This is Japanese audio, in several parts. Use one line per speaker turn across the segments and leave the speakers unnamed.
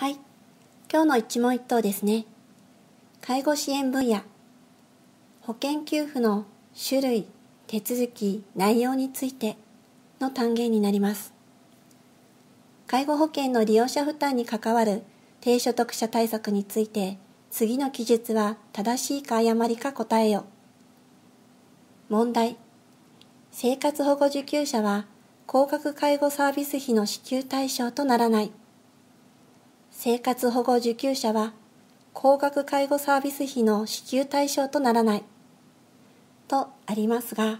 はい。今日の一問一答ですね。介護支援分野、保険給付の種類、手続き、内容についての単元になります。介護保険の利用者負担に関わる低所得者対策について、次の記述は正しいか誤りか答えよ。問題。生活保護受給者は、高額介護サービス費の支給対象とならない。生活保護受給者は高額介護サービス費の支給対象とならないとありますが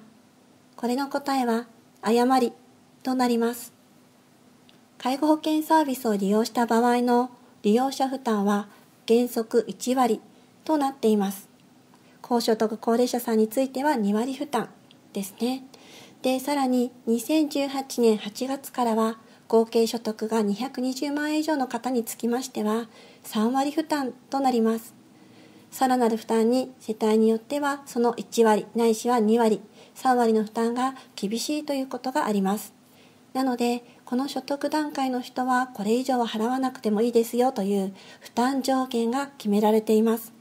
これの答えは誤りとなります介護保険サービスを利用した場合の利用者負担は原則1割となっています高所得高齢者さんについては2割負担ですねでさらに2018年8月からは合計所得が220万円以上の方につきましては3割負担となりますさらなる負担に世帯によってはその1割ないしは2割3割の負担が厳しいということがありますなのでこの所得段階の人はこれ以上は払わなくてもいいですよという負担上限が決められています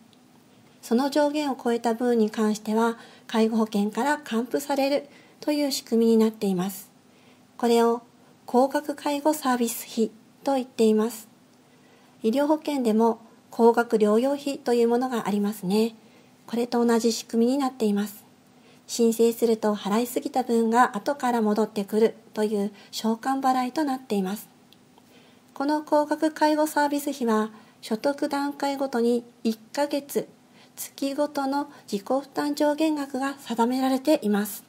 その上限を超えた分に関しては介護保険から還付されるという仕組みになっていますこれを高額介護サービス費と言っています。医療保険でも高額療養費というものがありますね。これと同じ仕組みになっています。申請すると払いすぎた分が後から戻ってくるという償還払いとなっています。この高額介護サービス費は所得段階ごとに1ヶ月月ごとの自己負担上限額が定められています。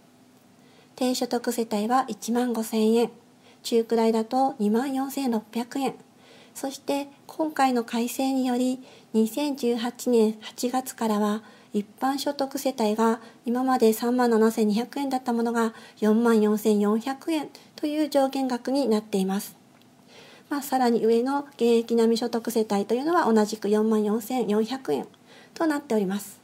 低所得世帯は1万5000円、中くらいだと24,600円そして今回の改正により2018年8月からは一般所得世帯が今まで3万7200円だったものが4万4400円という上限額になっています。まあ、さらに上の現役並み所得世帯というのは同じく4万4400円となっております。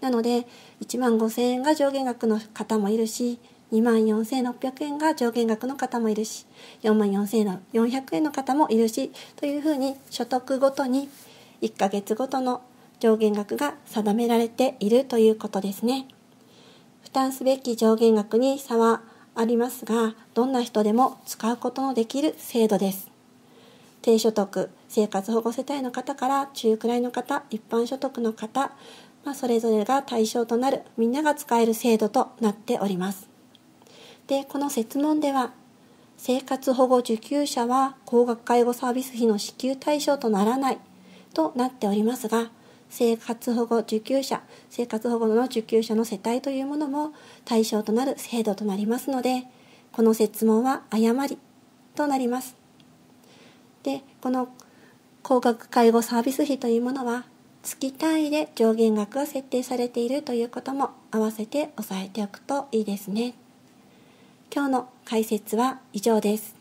なので1万5000円が上限額の方もいるし24,600円が上限額の方もいるし44,400円の方もいるしというふうに所得ごとに1ヶ月ごとの上限額が定められているということですね負担すべき上限額に差はありますがどんな人でも使うことのできる制度です低所得生活保護世帯の方から中くらいの方一般所得の方、まあ、それぞれが対象となるみんなが使える制度となっておりますで、この設問では、生活保護受給者は高額介護サービス費の支給対象とならないとなっておりますが、生活保護受給者、生活保護の受給者の世帯というものも対象となる制度となりますので、この設問は誤りとなります。で、この高額介護サービス費というものは、月単位で上限額が設定されているということも合わせて押さえておくといいですね。今日の解説は以上です。